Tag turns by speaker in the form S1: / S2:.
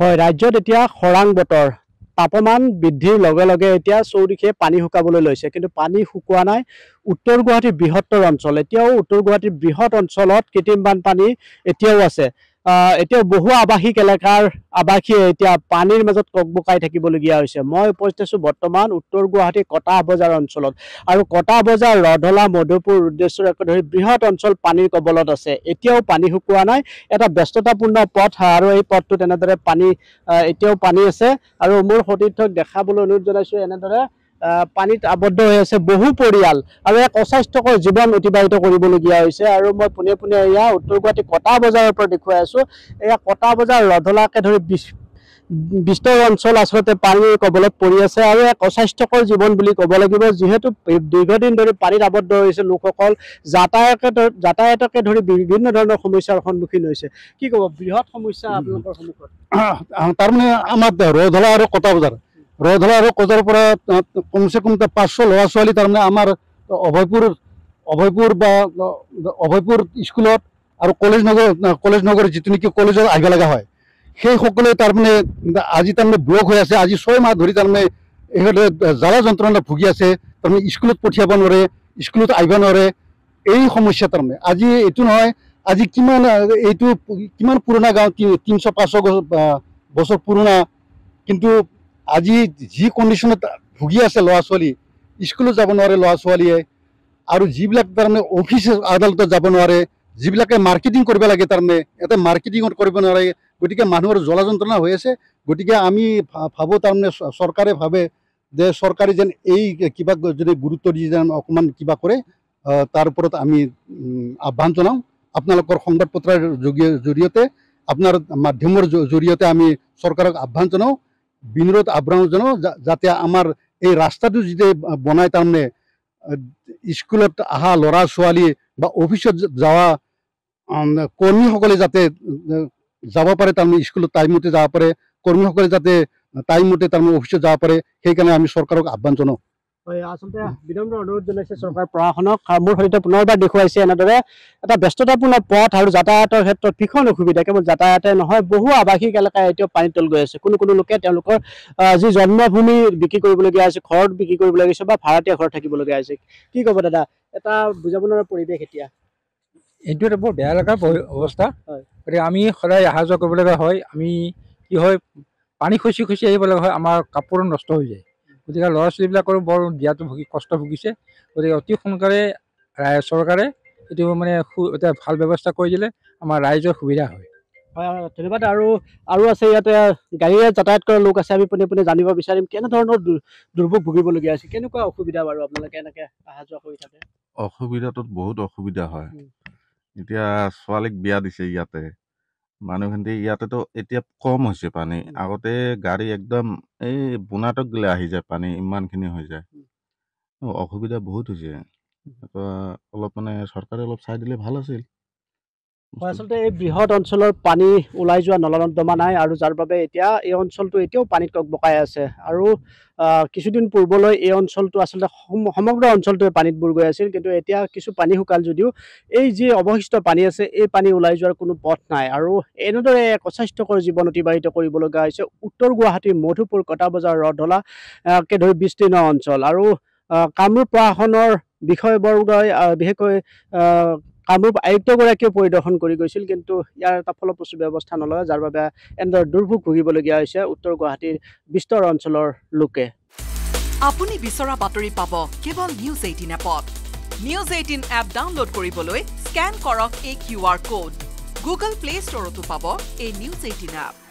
S1: হয় ৰাজ্যত এতিয়া খৰাং বতৰ তাপমান বৃদ্ধিৰ লগে লগে এতিয়া চৌদিশে পানী শুকাবলৈ লৈছে কিন্তু পানী শুকোৱা নাই উত্তৰ গুৱাহাটীৰ বৃহত্তৰ অঞ্চল এতিয়াও উত্তৰ গুৱাহাটীৰ বৃহৎ অঞ্চলত কৃত্ৰিম পানী এতিয়াও আছে এতিয়াও বহু আবাসিক এলেকাৰ আবাসীয়ে এতিয়া পানীৰ মাজত কক ককবকাই থাকিবলগীয়া হৈছে মই উপস্থিত আছোঁ বৰ্তমান উত্তৰ গুৱাহাটীৰ কটা বজাৰ অঞ্চলত আৰু কটা বজাৰ ৰধলা মধুপুৰ ৰুদ্ৰেশ্বৰকে ধৰি বৃহৎ অঞ্চল পানীৰ কবলত আছে এতিয়াও পানী শুকোৱা নাই এটা ব্যস্ততাপূৰ্ণ পথ আৰু এই পথটোত এনেদৰে পানী এতিয়াও পানী আছে আৰু মোৰ সতীৰ্থক দেখাবলৈ অনুৰোধ জনাইছোঁ এনেদৰে পানীত আবদ্ধ হৈ আছে বহু পৰিয়াল আৰু এক অস্বাস্থ্যকৰ জীৱন অতিবাহিত কৰিবলগীয়া হৈছে আৰু মই পোনে পোনে এয়া উত্তৰ গুৱাহাটী কটা বজাৰৰ পৰা দেখুৱাই আছোঁ এয়া কটা বজাৰ ৰধলাকে ধৰি বিস্তৰ অঞ্চল আচলতে পানীৰ কবলত পৰি আছে আৰু এক অস্বাস্থ্যকৰ জীৱন বুলি ক'ব লাগিব যিহেতু দীৰ্ঘদিন ধৰি পানীত আবদ্ধ হৈছে লোকসকল যাতায়তকে যাতায়তকে ধৰি বিভিন্ন ধৰণৰ সমস্যাৰ সন্মুখীন হৈছে কি ক'ব বৃহৎ সমস্যা আপোনালোকৰ সন্মুখত
S2: তাৰমানে আমাৰ ৰধলা আৰু কটা বজাৰ ৰধৰা আৰু কজাৰ পৰা কমচে কম এটা পাঁচশ ল'ৰা ছোৱালী তাৰমানে আমাৰ অভয়পুৰ অভয়পুৰ বা অভয়পুৰ স্কুলত আৰু কলেজ নগৰ কলেজ নগৰ যিটো নেকি কলেজত আহিব লগা হয় সেইসকলে তাৰমানে আজি তাৰমানে ব্লক হৈ আছে আজি ছয় মাহ ধৰি তাৰমানে এইসকলে জ্বালা যন্ত্ৰণা ভুগি আছে তাৰমানে স্কুলত পঠিয়াব নোৱাৰে স্কুলত আহিব নোৱাৰে এই সমস্যা তাৰমানে আজি এইটো নহয় আজি কিমান এইটো কিমান পুৰণা গাঁও তিনিশ পাঁচশ বছৰ পুৰণা কিন্তু আজি যি কণ্ডিশ্যনত ভুগি আছে ল'ৰা ছোৱালী স্কুলত যাব নোৱাৰে ল'ৰা ছোৱালীয়ে আৰু যিবিলাক তাৰমানে অফিচ আদালতত যাব নোৱাৰে যিবিলাকে মাৰ্কেটিং কৰিব লাগে তাৰমানে ইয়াতে মাৰ্কেটিঙত কৰিব নোৱাৰে গতিকে মানুহৰ জ্বলা যন্ত্ৰণা হৈ আছে গতিকে আমি ভাবোঁ তাৰমানে চৰকাৰে ভাবে যে চৰকাৰে যেন এই কিবা যদি গুৰুত্ব দি যেন অকণমান কিবা কৰে তাৰ ওপৰত আমি আহ্বান জনাওঁ আপোনালোকৰ সংবাদ পত্ৰৰ জৰিয়তে আপোনাৰ মাধ্যমৰ জৰিয়তে আমি চৰকাৰক আহ্বান জনাওঁ বিনোদ আবৰাওঁ জানো যাতে আমাৰ এই ৰাস্তাটো যদি বনায় তাৰমানে স্কুলত অহা ল'ৰা ছোৱালী বা অফিচত যোৱা কৰ্মীসকলে যাতে যাব পাৰে তাৰমানে স্কুলত টাইমতে যাব পাৰে কৰ্মীসকলে যাতে টাইমতে তাৰমানে অফিচত যাব পাৰে সেইকাৰণে আমি চৰকাৰক আহ্বান জনাওঁ
S1: আচলতে বিনম্ৰ অনুৰোধ জনাইছে চৰকাৰ
S2: প্ৰশাসনক আৰু মোৰ সৈতে পুনৰবাৰ দেখুৱাইছে এনেদৰে
S1: এটা ব্যস্ততাপূৰ্ণ পথ আৰু যাতায়াতৰ ক্ষেত্ৰত ভীষণ অসুবিধা কেৱল যাতায়াতে নহয় বহু আৱাসিক এলেকা এতিয়াও পানীৰ তল গৈ আছে কোনো কোনো লোকে তেওঁলোকৰ যি জন্মভূমি বিক্ৰী কৰিবলগীয়া হৈছে ঘৰত বিক্ৰী কৰিবলগীয়া হৈছে বা ভাৰাতীয় ঘৰত থাকিবলগীয়া হৈছে কি ক'ব দাদা এটা বুজাব নোৱাৰা পৰিৱেশ এতিয়া
S2: এইটো এটা বৰ বেয়া লগা অৱস্থা গতিকে আমি সদায় অহা যোৱা কৰিবলগীয়া হয় আমি কি হয় পানী খচি খচি আহিবলগা হয় আমাৰ কাপোৰো নষ্ট হৈ যায় গতিকে ল'ৰা ছোৱালীবিলাকৰো বৰ দিয়াটো ভুগি কষ্ট ভুগিছে গতিকে অতি সোনকালে ৰায় চৰকাৰে এইটো মানে
S1: এতিয়া ভাল ব্যৱস্থা কৰি দিলে আমাৰ ৰাইজৰ সুবিধা হয় হয় ধন্যবাদ আৰু আৰু আছে ইয়াতে গাড়ীয়ে যাতায়াত কৰা লোক আছে আমি পোনে পোনে জানিব বিচাৰিম কেনেধৰণৰ দুৰ্ভোগ ভুগিবলগীয়া আছে কেনেকুৱা অসুবিধা বাৰু আপোনালোকে এনেকৈ অহা যোৱা কৰি থাকে
S2: অসুবিধাটোত বহুত অসুবিধা হয় এতিয়া ছোৱালীক বিয়া দিছে ইয়াতে মানুহখিনি ইয়াতেতো এতিয়া কম হৈছে পানী আগতে গাড়ী একদম এই বোনাটক গ'লে আহি যায় পানী ইমানখিনি হৈ যায় অসুবিধা বহুত হৈছে অলপ মানে চৰকাৰে অলপ চাই দিলে ভাল আছিল
S1: আচলতে এই বৃহৎ অঞ্চলৰ পানী ওলাই যোৱা নলা নৰ্দমা নাই আৰু যাৰ বাবে এতিয়া এই অঞ্চলটো এতিয়াও পানীত বকাই আছে আৰু কিছুদিন পূৰ্বলৈ এই অঞ্চলটো আচলতে সমগ্ৰ অঞ্চলটোৱে পানীত বুৰ গৈ আছিল কিন্তু এতিয়া কিছু পানী শুকাল যদিও এই যি অৱশিষ্ট পানী আছে এই পানী ওলাই যোৱাৰ কোনো পথ নাই আৰু এনেদৰে এক অস্বাস্থ্যকৰ জীৱন অতিবাহিত কৰিবলগীয়া হৈছে উত্তৰ গুৱাহাটীৰ মধুপুৰ কটা বজাৰ ৰধলাকে ধৰি বিস্তীৰ্ণ অঞ্চল আৰু কামৰূপ প্ৰশাসনৰ বিষয়বৰ্গই বিশেষকৈ কামৰূপ আয়ুক্তগৰাকীয়েও পৰিদৰ্শন কৰি গৈছিল কিন্তু ইয়াৰ এটা ফলপ্ৰসু ব্যৱস্থা নলয় যাৰ বাবে এনেদৰে দুৰ্ভোগ ভুগিবলগীয়া হৈছে উত্তৰ গুৱাহাটীৰ বিস্তৰ অঞ্চলৰ লোকে
S2: আপুনি বিচৰা
S1: বাতৰি পাব কেৱল নিউজ এইটিন এপত নিউজ এইটিন এপ ডাউনলোড কৰিবলৈ স্কেন কৰক এই Q R code Google Play ষ্টৰতো পাব এই নিউজ এইটিন এপ